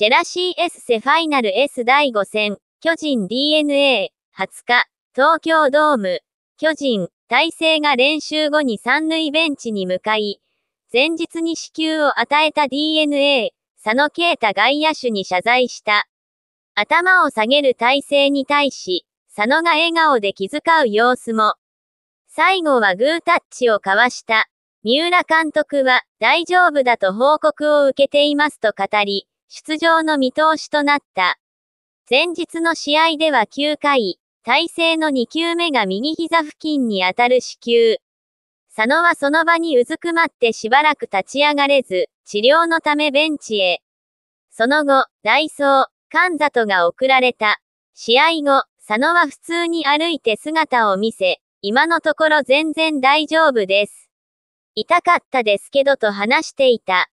ジェラシーエッセファイナル S 第5戦、巨人 DNA、20日、東京ドーム、巨人、体勢が練習後に三塁ベンチに向かい、前日に支給を与えた DNA、佐野啓太外野手に謝罪した。頭を下げる体勢に対し、佐野が笑顔で気遣う様子も。最後はグータッチを交わした。三浦監督は、大丈夫だと報告を受けていますと語り、出場の見通しとなった。前日の試合では9回、体勢の2球目が右膝付近に当たる死球。佐野はその場にうずくまってしばらく立ち上がれず、治療のためベンチへ。その後、ダイソー、神里が送られた。試合後、佐野は普通に歩いて姿を見せ、今のところ全然大丈夫です。痛かったですけどと話していた。